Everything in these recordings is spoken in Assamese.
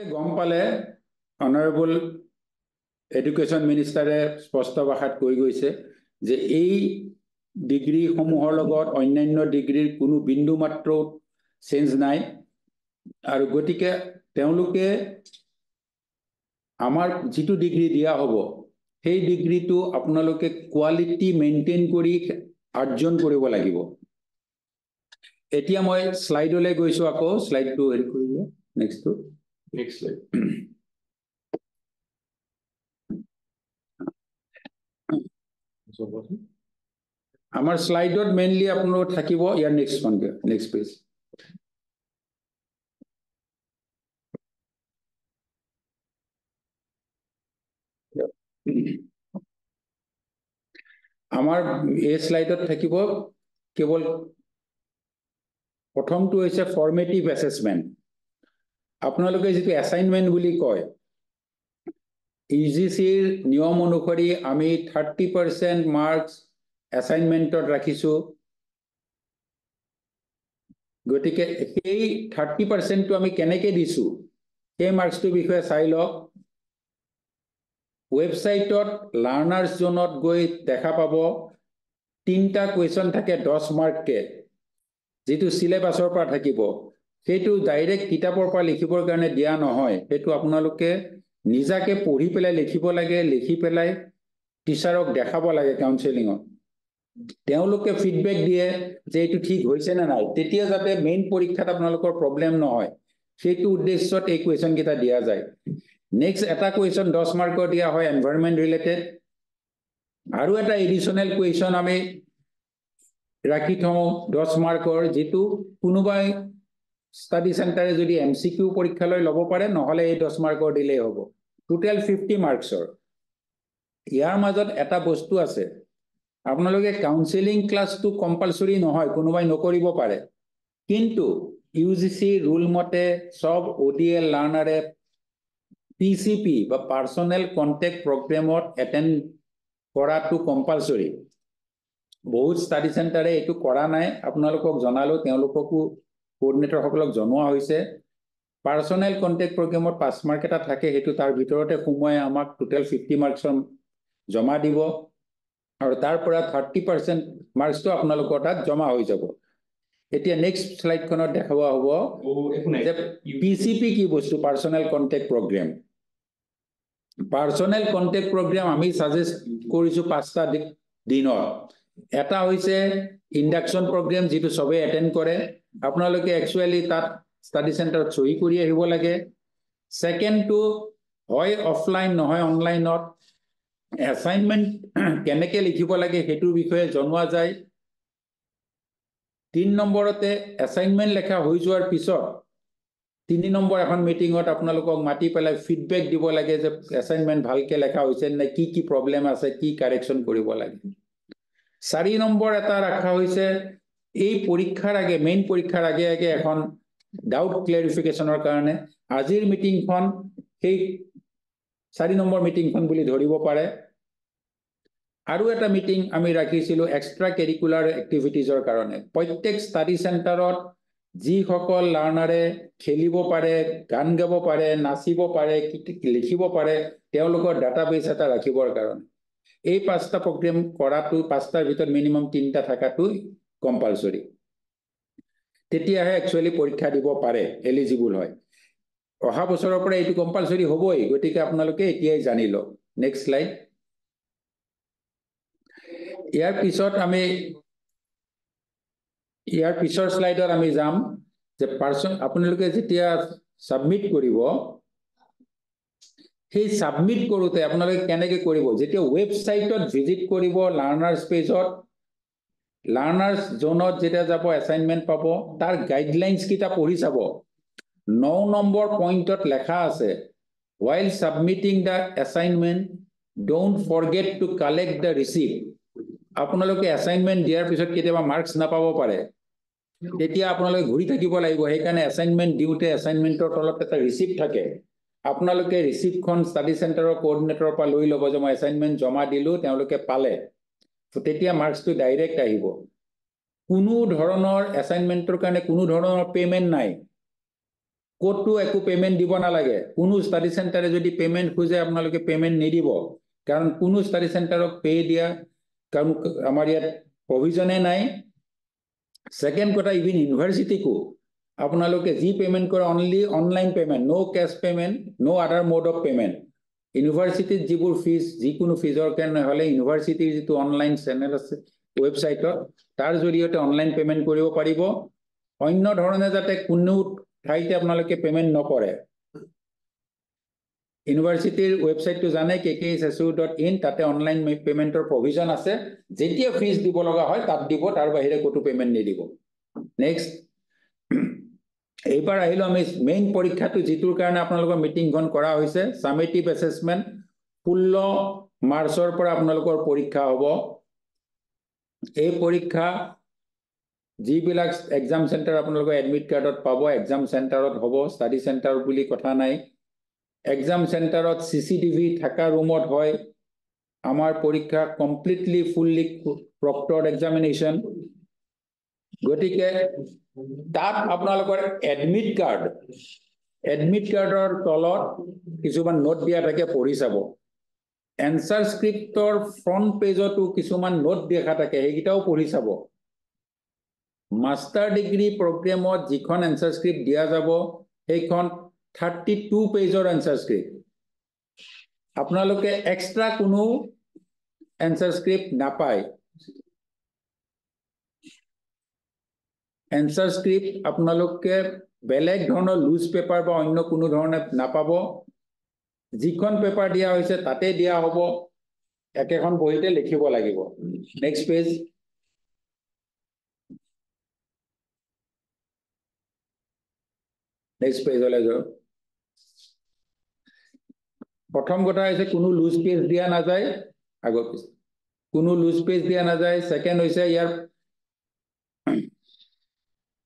তেওঁলোকে গম পালে অনাৰেবল এডুকেশ্যন মিনিষ্টাৰে স্পষ্ট ভাষাত কৈ গৈছে যে এই ডিগ্ৰীসমূহৰ লগত অন্যান্য ডিগ্ৰীৰ কোনো বিন্দু মাত্ৰ চেঞ্জ নাই আৰু গতিকে তেওঁলোকে আমাৰ যিটো ডিগ্ৰী দিয়া হ'ব সেই ডিগ্ৰীটো আপোনালোকে কোৱালিটি মেইনটেইন কৰি আৰ্জন কৰিব লাগিব এতিয়া মই শ্লাইডলৈ গৈছোঁ আকৌ শ্লাইডটো হেৰি কৰিব নেক্সটটো Next slide. আমাৰ শ্লাইডত মেইনলি আপোনালোক থাকিব ইয়াৰ নেক্সট খন নেক্সট পেজ আমাৰ এই শ্লাইডত থাকিব কেৱল প্ৰথমটো হৈছে ফৰ্মেটিভ এছেচমেণ্ট আপোনালোকে যিটো এছাইনমেণ্ট বুলি কয় ইউ জি চিৰ নিয়ম অনুসৰি আমি থাৰ্টি পাৰ্চেণ্ট মাৰ্কছ এছাইনমেণ্টত ৰাখিছোঁ গতিকে সেই থাৰ্টি পাৰ্চেণ্টটো আমি কেনেকৈ দিছোঁ সেই মাৰ্কছটোৰ বিষয়ে চাই লওক ৱেবছাইটত লাৰ্ণাৰ্ছ জ'নত গৈ দেখা পাব তিনিটা কুৱেশ্যন থাকে দহ মাৰ্ককৈ যিটো চিলেবাছৰ পৰা থাকিব সেইটো ডাইৰেক্ট কিতাপৰ পৰা লিখিবৰ কাৰণে দিয়া নহয় সেইটো আপোনালোকে নিজাকে পঢ়ি পেলাই লিখিব লাগে লিখি পেলাই টিচাৰক দেখাব লাগে কাউন্সেলিঙত তেওঁলোকে ফিডবেক দিয়ে যে এইটো ঠিক হৈছে নে নাই তেতিয়া যাতে মেইন পৰীক্ষাত আপোনালোকৰ প্ৰব্লেম নহয় সেইটো উদ্দেশ্যত এই কুৱেশ্যনকেইটা দিয়া যায় নেক্সট এটা কুৱেশ্যন দহ মাৰ্কৰ দিয়া হয় এনভাইৰমেণ্ট ৰিলেটেড আৰু এটা এডিশ্যনেল কুৱেশ্যন আমি ৰাখি থওঁ দহ মাৰ্কৰ যিটো কোনোবাই ষ্টাডি চেণ্টাৰে যদি এম চি কিউ পৰীক্ষালৈ ল'ব পাৰে নহ'লে এই দহ মাৰ্কৰ দিলেই হ'ব টোটেল ফিফটি মাৰ্কছৰ ইয়াৰ মাজত এটা বস্তু আছে আপোনালোকে কাউন্সেলিং ক্লাছটো কম্পালচৰি নহয় কোনোবাই নকৰিব পাৰে কিন্তু ইউ জি চি ৰুল মতে চব অ' ডি এল লাৰ্ণাৰে পি চি পি বা পাৰ্চনেল কণ্টেক্ট প্ৰগ্ৰেমত এটেণ্ড কৰাটো কম্পালচৰি বহুত ষ্টাডি চেণ্টাৰে এইটো কৰা নাই আপোনালোকক জনালোঁ তেওঁলোককো কোঅৰ্ডিনেটৰসকলক জনোৱা হৈছে পাৰ্চনেল কণ্টেক্ট প্ৰগ্ৰেমত পাঁচ মাৰ্ক এটা থাকে সেইটো তাৰ ভিতৰতে সোমোৱাই আমাক টোটেল ফিফটি মাৰ্কছৰ জমা দিব আৰু তাৰ পৰা থাৰ্টি পাৰ্চেণ্ট মাৰ্কছটো আপোনালোকৰ তাত জমা হৈ যাব এতিয়া নেক্সট শ্লাইডখনত দেখুওৱা হ'ব যে পি চি পি কি বস্তু personal contact programme personal contact programme আমি চাজেষ্ট কৰিছোঁ পাঁচটা দিনৰ এটা হৈছে ইণ্ডাকশ্যন প্ৰগ্ৰেম যিটো চবেই এটেণ্ড কৰে আপোনালোকে একচুৱেলি তাত ষ্টাডি চেণ্টাৰত চহী কৰি আহিব লাগে ছেকেণ্ডটো হয় অফলাইন নহয় অনলাইনত এছাইনমেণ্ট কেনেকৈ লিখিব লাগে সেইটোৰ বিষয়ে জনোৱা যায় তিনি নম্বৰতে এছাইনমেণ্ট লেখা হৈ যোৱাৰ পিছত তিনি নম্বৰ এখন মিটিঙত আপোনালোকক মাতি পেলাই ফিডবেক দিব লাগে যে এছাইনমেণ্ট ভালকৈ লেখা হৈছে নে কি কি প্ৰব্লেম আছে কি কাৰেকশ্যন কৰিব লাগে চাৰি নম্বৰ এটা ৰখা হৈছে এই পৰীক্ষাৰ আগে মেইন পৰীক্ষাৰ আগে আগে এখন ডাউট ক্লেৰিফিকেশ্যনৰ কাৰণে আজিৰ মিটিংখন সেই চাৰি নম্বৰ মিটিংখন বুলি ধৰিব পাৰে আৰু এটা মিটিং আমি ৰাখিছিলোঁ এক্সট্ৰা কেৰিকুলাৰ এক্টিভিটিজৰ কাৰণে প্ৰত্যেক ষ্টাডি চেণ্টাৰত যিসকল লাৰ্ণাৰে খেলিব পাৰে গান গাব পাৰে নাচিব পাৰে লিখিব পাৰে তেওঁলোকৰ ডাটা ডাটাবেছ এটা ৰাখিবৰ কাৰণে এই পাঁচটা প্ৰগ্ৰেম কৰাটো পাঁচটাৰ ভিতৰত মিনিমাম তিনিটা থকাটো কম্পালচৰি তেতিয়াহে একচুৱেলি পৰীক্ষা দিব পাৰে এলিজিবল হয় অহা বছৰৰ পৰা এইটো কম্পালচৰি হ'বই গতিকে আপোনালোকে এতিয়াই জানি লওক নেক্সট লাইড ইয়াৰ পিছত আমি ইয়াৰ পিছৰ শ্লাইডত আমি যাম যে পাৰ্চন আপোনালোকে যেতিয়া ছাবমিট কৰিব সেই ছাবমিট কৰোঁতে আপোনালোকে কেনেকৈ কৰিব যেতিয়া ৱেবছাইটত ভিজিট কৰিব লাৰ্ণাৰ স্পেচত লাৰ্ণাৰ্ছ জ'নত যেতিয়া যাব এছাইনমেণ্ট পাব তাৰ গাইডলাইনছকেইটা পঢ়ি চাব ন নম্বৰ পইণ্টত লেখা আছে while submitting the assignment don't forget to collect the receipt আপোনালোকে এছাইনমেণ্ট দিয়াৰ পিছত কেতিয়াবা মাৰ্কছ নাপাব পাৰে তেতিয়া আপোনালোকে ঘূৰি থাকিব লাগিব সেইকাৰণে এছাইনমেণ্ট দিওঁতে এছাইনমেণ্টৰ তলত এটা ৰিচিপ্ট থাকে আপোনালোকে ৰিচিপ্টখন ষ্টাডি চেণ্টাৰৰ কৰ্ডিনেটৰৰ পৰা লৈ ল'ব যে মই এছাইনমেণ্ট জমা দিলোঁ তেওঁলোকে পালে তেতিয়া মাৰ্কছটো ডাইৰেক্ট আহিব কোনো ধৰণৰ এছাইনমেণ্টৰ কাৰণে কোনো ধৰণৰ পে'মেণ্ট নাই ক'তো একো পে'মেণ্ট দিব নালাগে কোনো ষ্টাডি চেণ্টাৰে যদি পে'মেণ্ট খোজে আপোনালোকে পে'মেণ্ট নিদিব কাৰণ কোনো ষ্টাডি চেণ্টাৰক পে' দিয়া কাৰণ আমাৰ ইয়াত প্ৰভিজনে নাই ছেকেণ্ড কথা ইভিন ইউনিভাৰ্চিটিকো আপোনালোকে যি পে'মেণ্ট কৰে only online payment no' cash payment no' other mode of payment ইউনিভাৰ্চিটিত যিবোৰ ফিজ যিকোনো ফিজৰ কাৰণে হ'লে ইউনিভাৰ্চিটিৰ যিটো অনলাইন চেনেল আছে ৱেবছাইটত তাৰ জৰিয়তে অনলাইন পে'মেণ্ট কৰিব পাৰিব অন্য ধৰণে যাতে কোনো ঠাইতে আপোনালোকে পে'মেণ্ট নকৰে ইউনিভাৰ্চিটিৰ ৱেবছাইটটো জানে K K S S U dot in তাতে অনলাইন পে'মেণ্টৰ প্ৰভিজন আছে যেতিয়া ফিজ দিব লগা হয় তাত দিব তাৰ বাহিৰে ক'তো পে'মেণ্ট নিদিব নেক্সট এইবাৰ আহিলোঁ আমি মেইন পৰীক্ষাটো যিটোৰ কাৰণে আপোনালোকৰ মিটিংখন কৰা হৈছে চামেটিভ এছেচমেণ্ট ষোল্ল মাৰ্চৰ পৰা আপোনালোকৰ পৰীক্ষা হ'ব এই পৰীক্ষা যিবিলাক এক্সাম চেণ্টাৰ আপোনালোকৰ এডমিট কাৰ্ডত পাব এক্সাম চেণ্টাৰত হ'ব ষ্টাডি চেণ্টাৰ বুলি কথা নাই এক্সাম চেণ্টাৰত চি চি টিভি থকা ৰুমত হয় আমাৰ পৰীক্ষা কমপ্লিটলি ফুল্লি প্ৰক্টৰ এক্সামিনেশ্যন গতিকে তাত আপোনালোকৰ এডমিট কাৰ্ড এডমিট কাৰ্ডৰ তলত কিছুমান নোট দিয়া থাকে পঢ়ি চাব এনচাৰ স্ক্ৰিপ্টৰ ফ্ৰণ্ট পেজতো কিছুমান নোট দেখা থাকে সেইকেইটাও পঢ়ি চাব মাষ্টাৰ ডিগ্ৰী প্ৰগ্ৰেমত যিখন এনচাৰ স্ক্ৰিপ্ট দিয়া যাব সেইখন থাৰ্টি টু পেজৰ এনচাৰ স্ক্ৰিপ্ট আপোনালোকে এক্সট্ৰা কোনো এনচাৰ স্ক্ৰিপ্ট নাপায় এনচাৰ স্ক্ৰিপ্ট আপোনালোকে বেলেগ ধৰণৰ লুজ পেপাৰ বা অন্য কোনো ধৰণে নাপাব যিখন পেপাৰ দিয়া হৈছে তাতে দিয়া হ'ব একেখন বহীতে লিখিব লাগিব নেক্সট পেজ নেক্সট পেজলৈ যাওক প্ৰথম কথা হৈছে কোনো লুজ পেজ দিয়া নাযায় আগৰ পিছত কোনো লুজ পেজ দিয়া নাযায় ছেকেণ্ড হৈছে ইয়াৰ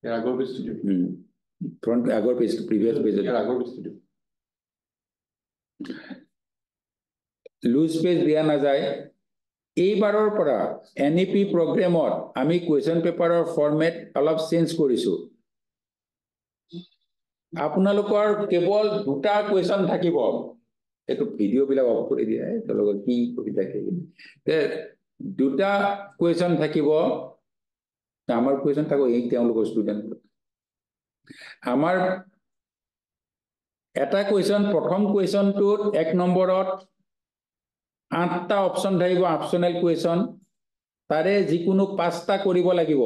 Yeah, Agor Beach Studio. Mm. পৰা এন ই পি প্ৰগ্ৰেমত আমি কুৱেশ্যন পেপাৰৰ ফৰ্মেট অলপ চেঞ্জ কৰিছো আপোনালোকৰ কেৱল দুটা কুৱেশ্যন থাকিব এইটো ভিডিঅ' বিলাক অফ কৰি দিয়ে তেওঁলোকৰ কি থাকে দুটা কুৱেশ্যন থাকিব আমাৰ প্ৰয়োজন থাকো এই তেওঁলোকৰ ষ্টুডেণ্ট আমাৰ এটা কুৱেশ্যন প্ৰথম কুৱেশ্যনটোত এক নম্বৰত আঠটা অপশ্যন থাকিব অপশ্যনেল কুৱেশ্যন তাৰে যিকোনো পাঁচটা কৰিব লাগিব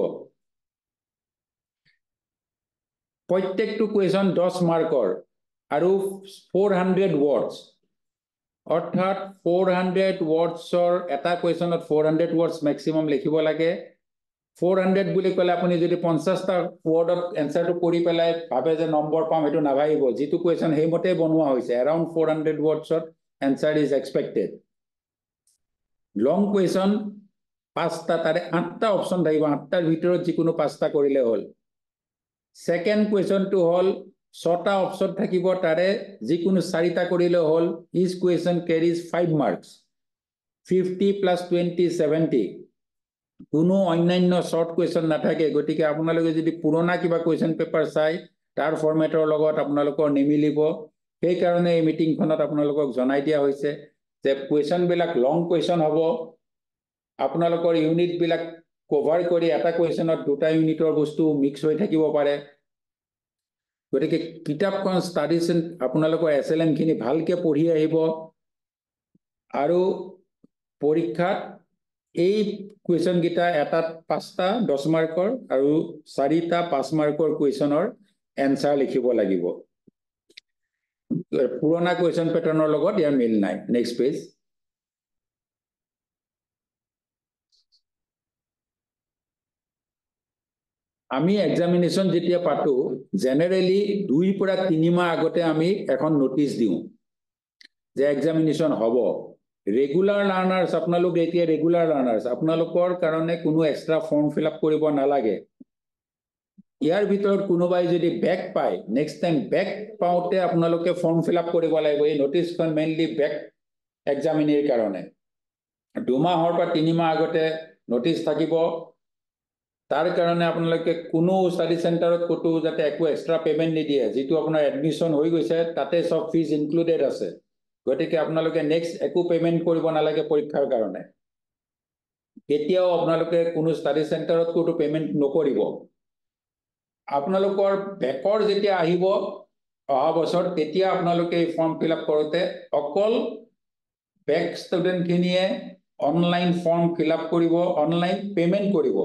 প্ৰত্যেকটো কুৱেশ্যন দহ মাৰ্কৰ আৰু ফ'ৰ হাণ্ড্ৰেড ৱৰ্ডছ অৰ্থাৎ ফ'ৰ হাণ্ড্ৰেড ৱৰ্ডছৰ এটা কুৱেশ্যনত ফ'ৰ হাণ্ড্ৰেড ৱৰ্ডছ মেক্সিমাম লিখিব লাগে ফ'ৰ হাণ্ড্ৰেড বুলি ক'লে আপুনি যদি পঞ্চাছটা ৱৰ্ডত এনচাৰটো কৰি পেলাই ভাবে যে নম্বৰ পাম সেইটো নাভাবিব যিটো কুৱেশ্যন সেইমতেই বনোৱা হৈছে এৰাউণ্ড ফ'ৰ হাণ্ড্ৰেড ৱৰ্ডছত answer is expected long question পাঁচটা তাৰে আঠটা অপশ্যন থাকিব আঠটাৰ ভিতৰত যিকোনো পাঁচটা কৰিলে হ'ল ছেকেণ্ড কুৱেশ্যনটো হ'ল ছটা অপশ্যন থাকিব তাৰে যিকোনো চাৰিটা কৰিলে হ'ল each question carries five marks fifty plus twenty seventy কোনো অন্যান্য শ্বৰ্ট কুৱেশ্যন নাথাকে গতিকে আপোনালোকে যদি পুৰণা কিবা কুৱেশ্যন পেপাৰ চাই তাৰ ফৰ্মেটৰ লগত আপোনালোকৰ নিমিলিব সেইকাৰণে এই মিটিংখনত আপোনালোকক জনাই দিয়া হৈছে যে কুৱেশ্যনবিলাক লং কুৱেশ্যন হ'ব আপোনালোকৰ ইউনিটবিলাক কভাৰ কৰি এটা কুৱেশ্যনত দুটা ইউনিটৰ বস্তু মিক্স হৈ থাকিব পাৰে গতিকে কিতাপখন ষ্টাডিচেন আপোনালোকৰ এছ এল এমখিনি ভালকৈ পঢ়ি আহিব আৰু পৰীক্ষাত এই কুৱেশ্যনকেইটা এটা পাঁচটা দহ মাৰ্কৰ আৰু চাৰিটা পাঁচ মাৰ্কৰ কুৱেশ্যনৰ এনচাৰ লিখিব লাগিব পুৰণা কুৱেশ্যন পেটাৰ্ণৰ লগত ইয়াৰ মিল নাই নেক্সট পেজ আমি এক্সামিনেশ্যন যেতিয়া পাতো জেনেৰেলি দুইৰ পৰা তিনিমাহ আগতে আমি এখন নটিছ দিওঁ যে এক্সামিনেশ্যন হ'ব ৰেগুলাৰ লাৰ্ণাৰ্ছ আপোনালোক এতিয়া ৰেগুলাৰ লাৰ্ণাৰ্ছ আপোনালোকৰ কাৰণে কোনো এক্সট্ৰা ফৰ্ম ফিল আপ কৰিব নালাগে ইয়াৰ ভিতৰত কোনোবাই যদি বেক পায় নেক্সট টাইম বেক পাওঁতে আপোনালোকে ফৰ্ম ফিল আপ কৰিব লাগিব এই ন'টিছখন মেইনলি বেক এক্সামিনীৰ কাৰণে দুমাহৰ পৰা তিনিমাহ আগতে ন'টিছ থাকিব তাৰ কাৰণে আপোনালোকে কোনো ষ্টাডি চেণ্টাৰত ক'তো যাতে একো এক্সট্ৰা পে'মেণ্ট নিদিয়ে যিটো আপোনাৰ এডমিশ্যন হৈ গৈছে তাতে চব ফিজ ইনক্লুডেড আছে গতিকে আপোনালোকে নেক্সট একো পেমেণ্ট কৰিব নালাগে পৰীক্ষাৰ কাৰণে কেতিয়াও আপোনালোকে কোনো ষ্টাডি চেণ্টাৰত ক'তো পেমেণ্ট নকৰিব আপোনালোকৰ বেকৰ যেতিয়া আহিব অহা বছৰ তেতিয়া আপোনালোকে এই ফৰ্ম ফিল আপ কৰোঁতে অকল বেক ষ্টুডেণ্টখিনিয়ে অনলাইন ফৰ্ম ফিল আপ কৰিব অনলাইন পে'মেণ্ট কৰিব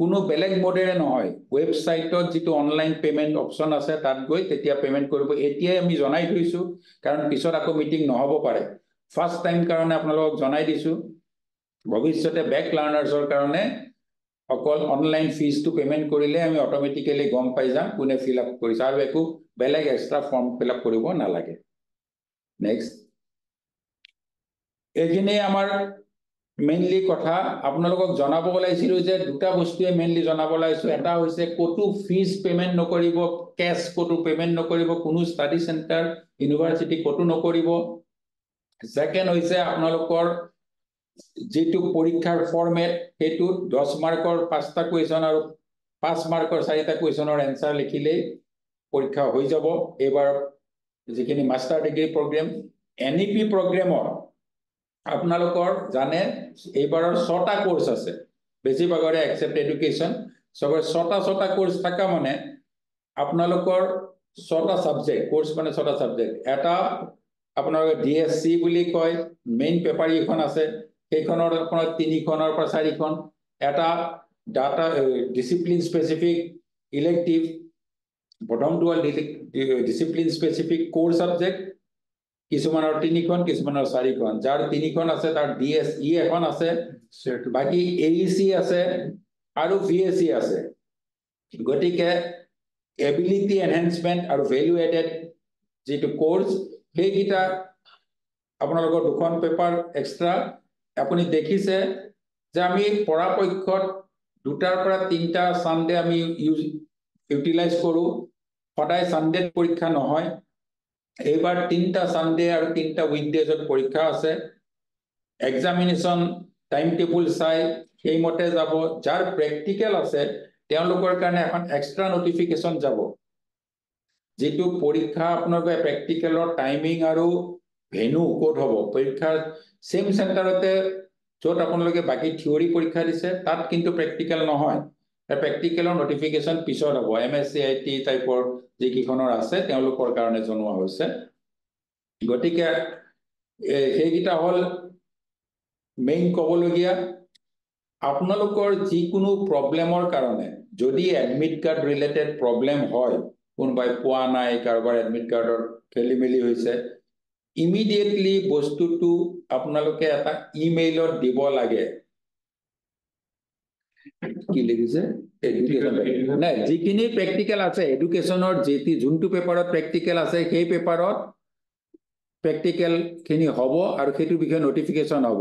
কোনো বেলেগ মডেৰে নহয় ৱেবছাইটত যিটো অনলাইন পে'মেণ্ট অপশ্যন আছে তাত গৈ তেতিয়া পে'মেণ্ট কৰিব এতিয়াই আমি জনাই থৈছোঁ কাৰণ পিছত আকৌ মিটিং নহ'ব পাৰে ফাৰ্ষ্ট টাইম কাৰণে আপোনালোকক জনাই দিছোঁ ভৱিষ্যতে বেক লাৰ্ণাৰ্ছৰ কাৰণে অকল অনলাইন ফিজটো পে'মেণ্ট কৰিলে আমি অট'মেটিকেলি গম পাই যাম কোনে ফিল আপ কৰিছে আৰু একো বেলেগ এক্সট্ৰা ফৰ্ম ফিল আপ কৰিব নালাগে নেক্সট এইখিনি আমাৰ মেইনলি কথা আপোনালোকক জনাব ওলাইছিলো যে দুটা বস্তুৱে মেইনলি জনাব ওলাইছো এটা হৈছে ক'তো ফিজ পেমেণ্ট নকৰিব কেছ ক'তো পেমেণ্ট নকৰিব কোনো ষ্টাডি চেণ্টাৰ ইউনিভাৰ্চিটি ক'তো নকৰিব ছেকেণ্ড হৈছে আপোনালোকৰ যিটো পৰীক্ষাৰ ফৰ্মেট সেইটোত দহ মাৰ্কৰ পাঁচটা কুৱেশ্যন আৰু পাঁচ মাৰ্কৰ চাৰিটা কুৱেশ্যনৰ এনচাৰ লিখিলেই পৰীক্ষা হৈ যাব এইবাৰ যিখিনি master degree programme N E P প্ৰগ্ৰেমৰ আপোনালোকৰ জানে এইবাৰৰ ছটা কোৰ্চ আছে বেছিভাগৰে একচেপ্ট এডুকেশ্যন চবৰে ছটা ছটা কোৰ্চ থকা মানে আপোনালোকৰ ছটা ছাবজেক্ট কোৰ্চ মানে ছটা ছাবজেক্ট এটা আপোনালোকে ডি এছ চি বুলি কয় মেইন পেপাৰ কেইখন আছে সেইখনৰ আপোনাৰ তিনিখনৰ পৰা চাৰিখন এটা ডাটা ডিচিপ্লিন স্পেচিফিক ইলেক্টিভ প্ৰথমটো হ'ল ডিচিপ্লিন স্পেচিফিক ক'ৰ ছাবজেক্ট কিছুমানৰ তিনিখন কিছুমানৰ চাৰিখন যাৰ তিনিখন আছে তাৰ ডি এছ ই এখন আছে বাকী এ ই চি আছে আৰু ভি এ চি আছে গতিকে এবিলিটি এনহেঞ্চমেণ্ট আৰু ভেলু এডেড যিটো কৰ্চ সেইকেইটা আপোনালোকৰ দুখন পেপাৰ এক্সট্ৰা আপুনি দেখিছে যে আমি পৰাপক্ষত দুটাৰ পৰা তিনিটা চানডে' আমি ইউজ ইউটিলাইজ কৰোঁ সদায় ছানডে পৰীক্ষা নহয় এইবাৰ তিনিটা চানডে আৰু তিনিটা উইকডেজত পৰীক্ষা আছে এক্সামিনেশ্যন টাইম টেবুল চাই সেইমতে যাব যাৰ প্ৰেক্টিকেল আছে তেওঁলোকৰ কাৰণে এখন এক্সট্ৰা নটিফিকেশ্যন যাব যিটো পৰীক্ষা আপোনালোকে প্ৰেক্টিকেলৰ টাইমিং আৰু ভেনু ক'ত হ'ব পৰীক্ষাৰ চেম চেণ্টাৰতে য'ত আপোনালোকে বাকী থিয়ৰী পৰীক্ষা দিছে তাত কিন্তু প্ৰেক্টিকেল নহয় প্ৰেক্টিকেলৰ নটিফিকেশ্যন পিছত হ'ব M S C I T টাইপৰ যিকেইখনৰ আছে তেওঁলোকৰ কাৰণে জনোৱা হৈছে গতিকে সেইকেইটা হ'ল মেইন ক'বলগীয়া আপোনালোকৰ যিকোনো প্ৰব্লেমৰ কাৰণে যদি এডমিট কাৰ্ড ৰিলেটেড প্ৰব্লেম হয় কোনোবাই পোৱা নাই কাৰোবাৰ এডমিট কাৰ্ডত খেলি মেলি হৈছে ইমিডিয়েটলি বস্তুটো আপোনালোকে এটা ইমেইলত দিব লাগে কি লিখিছে নাই যিখিনি প্ৰেক্টিকেল আছে এডুকেশ্যনৰ যি যোনটো পেপাৰত প্ৰেক্টিকেল আছে সেই পেপাৰত প্ৰেক্টিকেলখিনি হ'ব আৰু সেইটো বিষয়ে নটিফিকেশ্যন হ'ব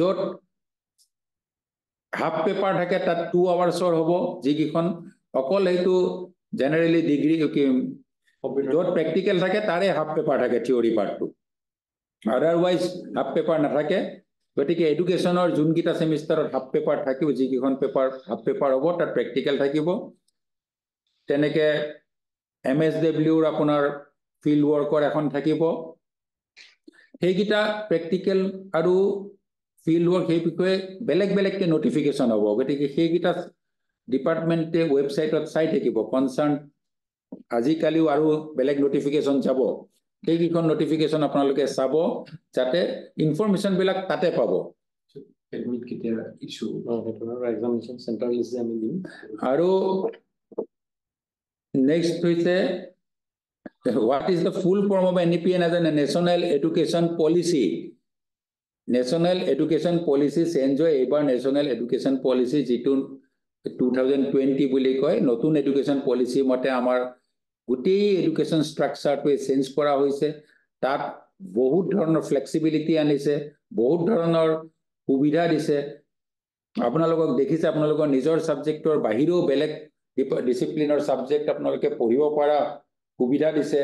য'ত হাফ পেপাৰ থাকে তাত টু আৱাৰ্ছৰ হ'ব যিকেইখন অকল সেইটো জেনেৰেলি ডিগ্ৰী য'ত প্ৰেক্টিকেল থাকে তাৰে হাফ পেপাৰ থাকে থিয়ৰী পাৰ্টটো আদাৰৱাইজ হাফ পেপাৰ নাথাকে গতিকে এডুকেশ্যনৰ যোনকেইটা ছেমিষ্টাৰত হাফ পেপাৰ থাকিব যিকেইখন পেপাৰ হাফ পেপাৰ হ'ব তাত প্ৰেক্টিকেল থাকিব তেনেকৈ এম এছ ডব্লিউৰ আপোনাৰ ফিল্ড ৱৰ্কৰ এখন থাকিব সেইকেইটা প্ৰেক্টিকেল আৰু ফিল্ড ৱৰ্ক সেই বিষয়ে বেলেগ বেলেগকৈ নটিফিকেশ্যন হ'ব গতিকে সেইকেইটা ডিপাৰ্টমেণ্টে ৱেবছাইটত চাই থাকিব কনচাৰ্ণ আজিকালিও আৰু বেলেগ নটিফিকেশ্যন যাব সেইকেইখন নটিফিকেশ্যন আপোনালোকে চাব যাতে ইনফৰমেশ্যন তাতে পাব আৰু নেক্সট হৈছে what is the full form of N E P N as a national education policy national education policy change হয় এইবাৰ নেশ্যনেল এডুকেশ্যন পলিচি যিটো টু থাউজেণ্ড টুৱেণ্টি বুলি কয় নতুন এডুকেশ্যন পলিচি মতে আমাৰ গোটেই এডুকেশ্যন ষ্ট্ৰাকচাৰটোৱে চেঞ্জ কৰা হৈছে তাত বহুত ধৰণৰ ফ্লেক্সিবিলিটি আনিছে বহুত ধৰণৰ সুবিধা দিছে আপোনালোকক দেখিছে আপোনালোকৰ নিজৰ ছাবজেক্টৰ বাহিৰেও বেলেগ ডিচিপ্লিনৰ ছাবজেক্ট আপোনালোকে পঢ়িব পৰা সুবিধা দিছে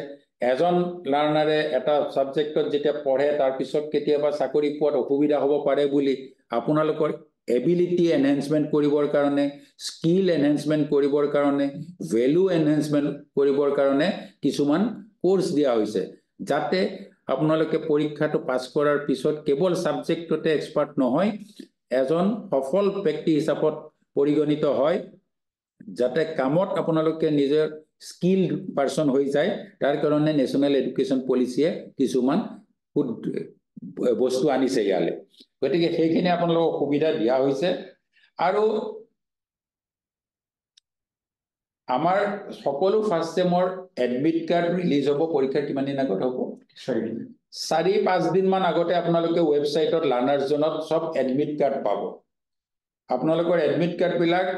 এজন লাৰ্ণাৰে এটা ছাবজেক্টত যেতিয়া পঢ়ে তাৰপিছত কেতিয়াবা চাকৰি পোৱাত অসুবিধা হ'ব পাৰে বুলি আপোনালোকৰ এবিলিটি এনহেঞ্চমেণ্ট কৰিবৰ কাৰণে স্কিল এনহেঞ্চমেণ্ট কৰিবৰ কাৰণে ভেলু এনহেঞ্চমেণ্ট কৰিবৰ কাৰণে কিছুমান কোৰ্ছ দিয়া হৈছে যাতে আপোনালোকে পৰীক্ষাটো পাছ কৰাৰ পিছত কেৱল ছাবজেক্টতে এক্সপাৰ্ট নহয় এজন সফল ব্যক্তি হিচাপত পৰিগণিত হয় যাতে কামত আপোনালোকে নিজৰ স্কিল পাৰ্চন হৈ যায় তাৰ কাৰণে নেশ্যনেল এডুকেশ্যন পলিচিয়ে কিছুমান বস্তু আনিছে ইয়ালে গতিকে সেইখিনি আপোনালোকক সুবিধা দিয়া হৈছে আৰু আমাৰ সকলো ফাৰ্ষ্ট চেমৰ এডমিট কাৰ্ড ৰিলিজ হ'ব পৰীক্ষা কিমান দিন আগত হ'ব চাৰিদিন চাৰি পাঁচদিনমান আগতে আপোনালোকে ৱেবছাইটত লাৰ্ণাৰ্ছজনত চব এডমিট কাৰ্ড পাব আপোনালোকৰ এডমিট কাৰ্ডবিলাক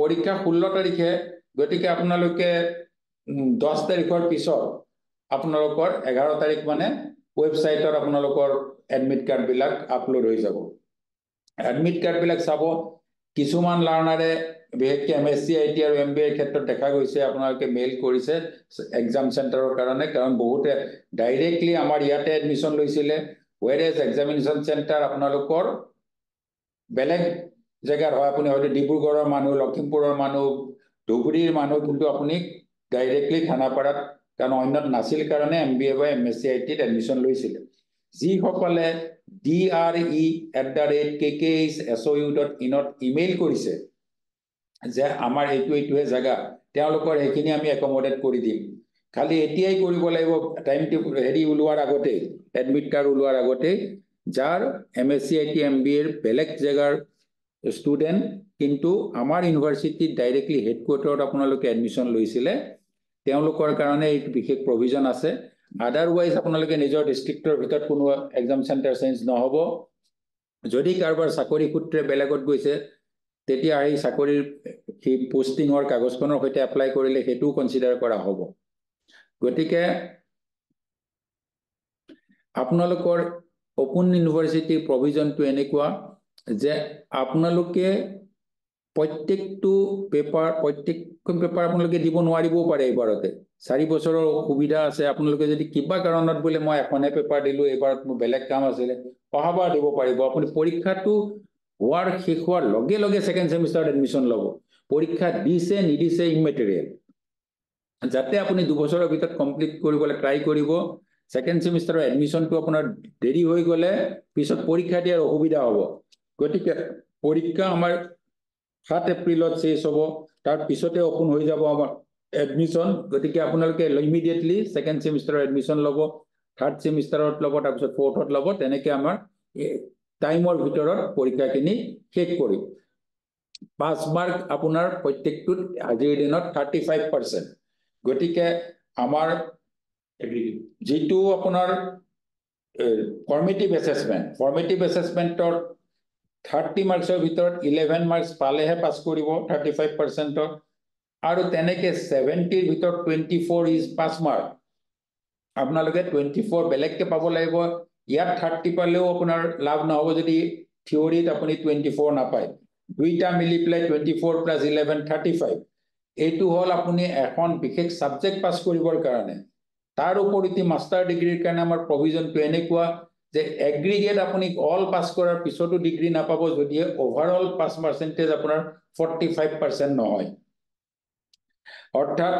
পৰীক্ষা ষোল্ল তাৰিখে গতিকে আপোনালোকে দহ তাৰিখৰ পিছত আপোনালোকৰ এঘাৰ তাৰিখ মানে ৱেবছাইটৰ আপোনালোকৰ এডমিট কাৰ্ডবিলাক আপলোড হৈ যাব এডমিট কাৰ্ডবিলাক চাব কিছুমান লাৰ্ণাৰে বিশেষকৈ M S C I T আৰু এম বি আইৰ ক্ষেত্ৰত দেখা গৈছে আপোনালোকে মেইল কৰিছে এক্সাম চেণ্টাৰৰ কাৰণে কাৰণ বহুতে ডাইৰেক্টলি আমাৰ ইয়াতে এডমিশ্যন লৈছিলে ৱেৰ এজ এক্সামিনেশ্যন চেণ্টাৰ আপোনালোকৰ বেলেগ জেগাৰ হয় আপুনি হয়তো ডিব্ৰুগড়ৰ মানুহ লখিমপুৰৰ মানুহ ধুবুৰীৰ মানুহ কিন্তু আপুনি ডাইৰেক্টলি খানাপাৰাত কাৰণ অন্যত নাছিল কাৰণে এম বি এ বা এম এছ চি আই টিত এডমিশ্যন লৈছিলে যিসকলে D R E at the rate K K H S O' U dot ইনত ইমেইল কৰিছে যে আমাৰ এইটো এইটোহে জেগা তেওঁলোকৰ সেইখিনি আমি একমডেট কৰি দিম খালি এতিয়াই কৰিব লাগিব টাইম টেবুল হেৰি ওলোৱাৰ আগতেই এডমিট কাৰ্ড ওলোৱাৰ আগতেই যাৰ M S C I T M B এৰ বেলেগ জেগাৰ ষ্টুডেণ্ট কিন্তু আমাৰ ইউনিভাৰ্চিটিত ডাইৰেক্টলি হেডকোৱাৰ্টাৰত আপোনালোকে এডমিশ্যন লৈছিলে তেওঁলোকৰ কাৰণে এক বিশেষ প্ৰভিজন আছে আদাৰৱাইজ আপোনালোকে নিজৰ ডিষ্ট্ৰিক্টৰ ভিতৰত কোনো এক্সাম চেণ্টাৰ চেঞ্জ নহ'ব যদি কাৰোবাৰ চাকৰি সূত্ৰে বেলেগত গৈছে তেতিয়া সেই চাকৰিৰ সেই পষ্টিঙৰ কাগজখনৰ সৈতে এপ্লাই কৰিলে সেইটোও কনচিডাৰ কৰা হ'ব গতিকে আপোনালোকৰ অপুন ইউনিভাৰ্চিটিৰ প্ৰভিজনটো এনেকুৱা যে আপোনালোকে প্ৰত্যেকটো পেপাৰ প্ৰত্যেকখন পেপাৰ আপোনালোকে দিব নোৱাৰিবও পাৰে এইবাৰতে চাৰি বছৰৰ সুবিধা আছে আপোনালোকে যদি কিবা কাৰণত বোলে মই এখনে পেপাৰ দিলোঁ এইবাৰত মোৰ বেলেগ কাম আছিলে অহাবাৰ দিব পাৰিব আপুনি পৰীক্ষাটো হোৱাৰ শেষ হোৱাৰ লগে লগে ছেকেণ্ড ছেমিষ্টাৰত এডমিশ্যন ল'ব পৰীক্ষা দিছে নিদিছে ইমেটেৰিয়েল যাতে আপুনি দুবছৰৰ ভিতৰত কমপ্লিট কৰিবলৈ ট্ৰাই কৰিব ছেকেণ্ড ছেমিষ্টাৰৰ এডমিশ্যনটো আপোনাৰ দেৰি হৈ গ'লে পিছত পৰীক্ষা দিয়াৰ অসুবিধা হ'ব গতিকে পৰীক্ষা আমাৰ সাত এপ্ৰিলত চেছ হ'ব তাৰপিছতে অপেন হৈ যাব আমাৰ এডমিশ্যন গতিকে আপোনালোকে ইমিডিয়েটলি ছেকেণ্ড ছেমিষ্টাৰৰ এডমিশ্যন ল'ব থাৰ্ড ছেমিষ্টাৰত ল'ব তাৰপিছত ফৰ্থত ল'ব তেনেকৈ আমাৰ টাইমৰ ভিতৰত পৰীক্ষাখিনি শেষ কৰিম পাঁচ মাৰ্ক আপোনাৰ প্ৰত্যেকটোত আজিৰ দিনত থাৰ্টি ফাইভ পাৰ্চেণ্ট গতিকে আমাৰ যিটো আপোনাৰ ফৰ্মেটিভ এছেচমেণ্ট ফৰ্মেটিভ এছেচমেণ্টৰ থাৰ্টি মাৰ্কছৰ ভিতৰত ইলেভেন মাৰ্কছ পালেহে পাছ কৰিব থাৰ্টি ফাইভ পাৰ্চেণ্টত আৰু তেনেকৈ ছেভেণ্টিৰ ভিতৰত twenty four is pass mark আপোনালোকে টুৱেণ্টি ফ'ৰ বেলেগকৈ পাব লাগিব ইয়াত থাৰ্টি পালেও আপোনাৰ লাভ নহ'ব যদি থিয়ৰিত আপুনি টুৱেণ্টি ফ'ৰ নাপায় দুইটা মিলি পেলাই twenty four plus eleven thirty five এইটো হ'ল আপুনি এখন বিশেষ ছাবজেক্ট পাছ কৰিবৰ কাৰণে তাৰ উপৰি মাষ্টাৰ ডিগ্ৰীৰ কাৰণে আমাৰ প্ৰভিজনটো এনেকুৱা যে এগ্ৰিগেট আপুনি অল পাছ কৰাৰ পিছতো ডিগ্ৰী নাপাব যদি অভাৰঅল পাছ পাৰ্চেণ্টেজ আপোনাৰ ফৰ্টি ফাইভ পাৰ্চেণ্ট নহয় অৰ্থাৎ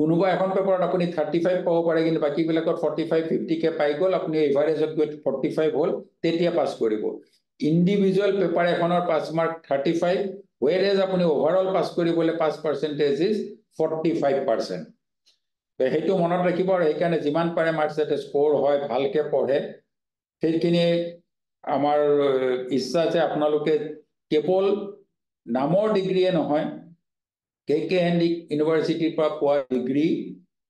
কোনোবা এখন পেপাৰত আপুনি থাৰ্টি ফাইভ পাব পাৰে কিন্তু বাকীবিলাকত ফৰ্টি ফাইভ ফিফটিকে পাই গ'ল আপুনি এভাৰেজত গৈ ফৰ্টি ফাইভ হ'ল তেতিয়া পাছ কৰিব ইণ্ডিভিজুৱেল পেপাৰ এখনৰ pass mark thirty five whereas আপুনি অভাৰঅল পাছ কৰিবলৈ pass percentage is forty five percent সেইটো মনত ৰাখিব আৰু সেইকাৰণে যিমান পাৰে মাৰ্কছ যাতে স্ক'ৰ হয় ভালকৈ পঢ়ে সেইখিনি আমাৰ ইচ্ছা আছে আপোনালোকে কেৱল নামৰ ডিগ্ৰীয়ে নহয় কে কে হেণ্ডিক ইউনিভাৰ্চিটিৰ পৰা পোৱা ডিগ্ৰী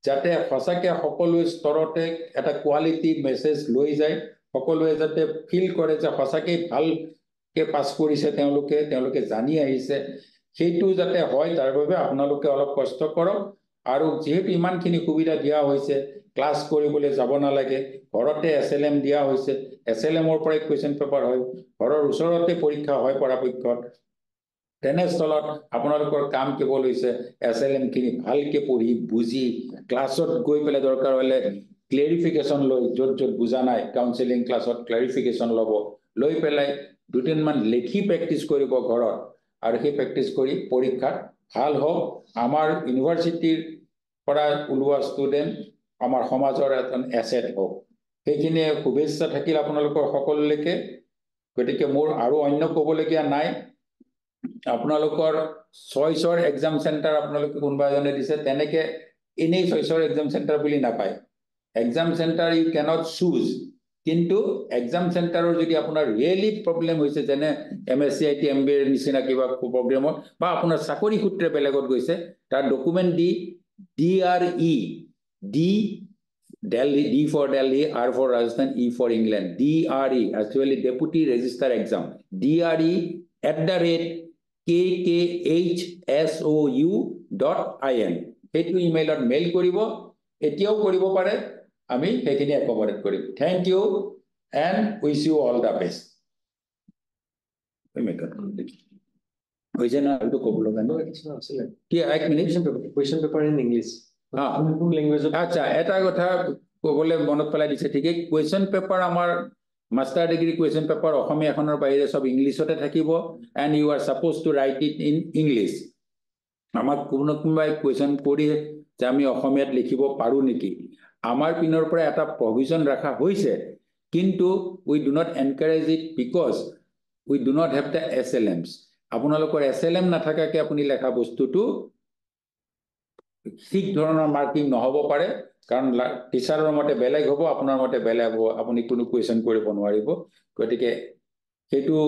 যাতে সঁচাকৈ সকলো স্তৰতে এটা কোৱালিটি মেছেজ লৈ যায় সকলোৱে যাতে ফিল কৰে যে সঁচাকৈ ভালকৈ পাছ কৰিছে তেওঁলোকে তেওঁলোকে জানি আহিছে সেইটো যাতে হয় তাৰ বাবে আপোনালোকে অলপ কষ্ট কৰক আৰু যিহেতু ইমানখিনি সুবিধা দিয়া হৈছে ক্লাছ কৰিবলৈ যাব নালাগে ঘৰতে এছ এল এম দিয়া হৈছে এছ এল এমৰ পৰাই কুৱেশ্যন পেপাৰ হয় ঘৰৰ ওচৰতে পৰীক্ষা হয় পৰাপক্ষত তেনেস্থলত আপোনালোকৰ কাম কেৱল হৈছে এছ এল এমখিনি ভালকৈ পঢ়ি বুজি ক্লাছত গৈ পেলাই দৰকাৰ হ'লে ক্লেৰিফিকেশ্যন লৈ য'ত য'ত বুজা নাই কাউন্সেলিং ক্লাছত ক্লেৰিফিকেশ্যন ল'ব লৈ পেলাই দুদিনমান লিখি প্ৰেক্টিচ কৰিব ঘৰত আৰু সেই প্ৰেক্টিচ কৰি পৰীক্ষাত ভাল হওক আমাৰ ইউনিভাৰ্চিটিৰ পৰা ওলোৱা ষ্টুডেণ্ট আমাৰ সমাজৰ এজন এছেট হওক সেইখিনিয়ে শুভেচ্ছা থাকিল আপোনালোকৰ সকলোলৈকে গতিকে মোৰ আৰু অন্য ক'বলগীয়া নাই আপোনালোকৰ চইচৰ এক্সাম চেণ্টাৰ আপোনালোকে কোনোবা এজনে দিছে তেনেকৈ এনেই চইচৰ এক্সাম চেণ্টাৰ বুলি নাপায় exam centre you can't choose কিন্তু এক্সাম চেণ্টাৰৰ যদি আপোনাৰ ৰিয়েলি প্ৰব্লেম হৈছে যেনে M S C I T M B এৰ নিচিনা কিবা প্ৰব্লেমত বা আপোনাৰ চাকৰি সূত্ৰে বেলেগত গৈছে তাৰ ডকুমেণ্ট দি DRE, D, Delhi, D for Delhi, R for Rajasthan, E for England, DRE, actually Deputy Register Exam, DRE at the rate KKHSOU dot I N সেইটো ইমেইলত মেইল কৰিব এতিয়াও কৰিব পাৰে আমি সেইখিনি একমডেট কৰিম thank you and wish you all the best হৈছে নহয় আৰুতো কব লগা নাই এক minute question paper in English আচ্ছা এটা কথা কবলৈ মনত পেলাই দিছে ঠিকে কুৱেশ্যন পেপাৰ আমাৰ master degree question paper Asomiya এখনৰ বাহিৰে চব ইংলিছতে থাকিব and you are supposed to write it in English আমাক কোনোবা কোনোবাই কুৱেশ্যন কৰি যে আমি অসমীয়াত লিখিব পাৰোঁ নেকি আমাৰ পিনৰ পৰা এটা প্ৰভিজন ৰখা হৈছে কিন্তু we do not encourage it because we do not have the S L Ms আপোনালোকৰ এছ এল এম নাথাকাকৈ আপুনি লেখা বস্তুটো ঠিক ধৰণৰ মাৰ্কিং নহ'ব পাৰে কাৰণ টিচাৰৰ মতে বেলেগ হ'ব আপোনাৰ মতে বেলেগ হ'ব আপুনি কোনো কুৱেশ্যন কৰিব নোৱাৰিব গতিকে সেইটো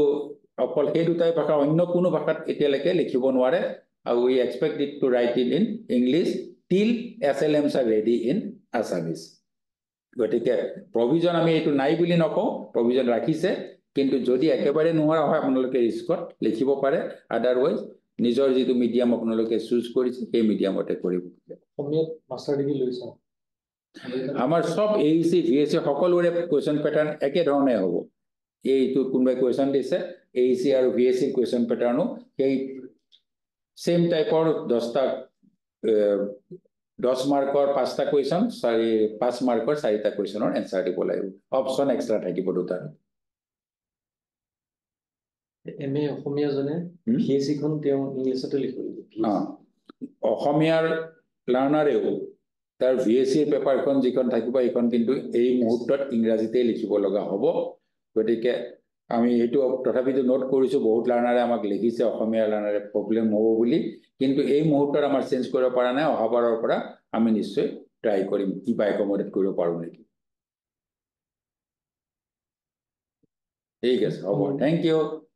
অকল সেই দুটাই ভাষা অন্য কোনো ভাষাত এতিয়ালৈকে লিখিব নোৱাৰে আৰু we expect it to write in in English till S L Ms are ready in Assamese গতিকে প্ৰভিজন আমি এইটো নাই বুলি নকওঁ প্ৰভিজন ৰাখিছে কিন্তু যদি একেবাৰে নোৱাৰা হয় আপোনালোকে ৰিস্কত লিখিব পাৰে আদাৰৱাইজ নিজৰ যিটো মিডিয়াম আপোনালোকে চুজ কৰিছে সেই মিডিয়ামতে কৰিব আমাৰ চব এ চি ভি এচি সকলোৰে কুৱেশ্যন পেটাৰ্ণ একেধৰণে হ'ব এইটো কোনোবাই কুৱেশ্যন দিছে e এ চি আৰু ভি এচি কুৱেশ্যন পেটাৰ্ণো সেই চেম টাইপৰ দহটা দহ মাৰ্কৰ পাঁচটা কুৱেশ্যন চাৰি পাঁচ মাৰ্কৰ চাৰিটা কুৱেশ্যনৰ এনচাৰ দিব লাগিব অপশ্যন এক্সট্ৰা থাকিব দুটাৰ এমএ অসমীয়া জনে পিএসসি খন তেওঁ ইংলিছতে লিখি দিলে অসমীয়াৰ লাৰ্নাৰেও তাৰ ভিএসসি পেপাৰ খন যিখন থাকিব এইখন কিন্তু এই মুহূৰ্তত ইংৰাজীতে লিখিব লগা হ'ব গতিকে আমি এইটো তথাপিতো নোট কৰিছোঁ বহুত লাৰ্ণাৰে আমাক লিখিছে অসমীয়া লাৰ্ণাৰে প্ৰব্লেম হ'ব বুলি কিন্তু এই মুহূৰ্তত আমাৰ চেঞ্জ কৰিব পৰা নাই অহাবাৰৰ পৰা আমি নিশ্চয় ট্ৰাই কৰিম কিবা একমডেট কৰিব পাৰোঁ নেকি ঠিক আছে হ'ব থেংক ইউ